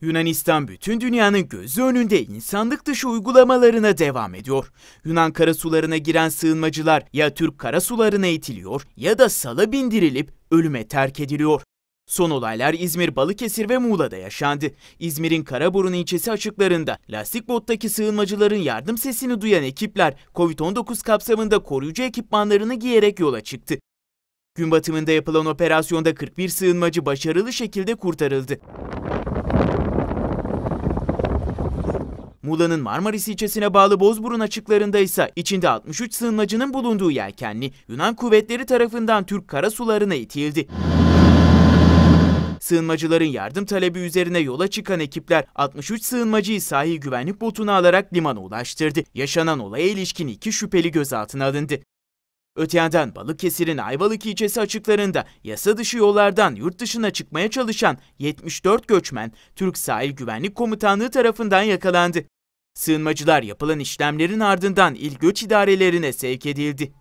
Yunanistan bütün dünyanın gözü önünde insanlık dışı uygulamalarına devam ediyor. Yunan karasularına giren sığınmacılar ya Türk karasularına itiliyor ya da sala bindirilip ölüme terk ediliyor. Son olaylar İzmir, Balıkesir ve Muğla'da yaşandı. İzmir'in Karaburun ilçesi açıklarında lastik bottaki sığınmacıların yardım sesini duyan ekipler Covid-19 kapsamında koruyucu ekipmanlarını giyerek yola çıktı. Gün batımında yapılan operasyonda 41 sığınmacı başarılı şekilde kurtarıldı. Muğla'nın Marmaris ilçesine bağlı Bozburun açıklarında ise içinde 63 sığınmacının bulunduğu yelkenli Yunan kuvvetleri tarafından Türk karasularına itildi. Sığınmacıların yardım talebi üzerine yola çıkan ekipler 63 sığınmacıyı sahil güvenlik botuna alarak limana ulaştırdı. Yaşanan olaya ilişkin iki şüpheli gözaltına alındı. Öte yandan Balıkesir'in Ayvalık ilçesi açıklarında yasa dışı yollardan yurt dışına çıkmaya çalışan 74 göçmen Türk Sahil Güvenlik Komutanlığı tarafından yakalandı. Sığınmacılar yapılan işlemlerin ardından il göç idarelerine sevk edildi.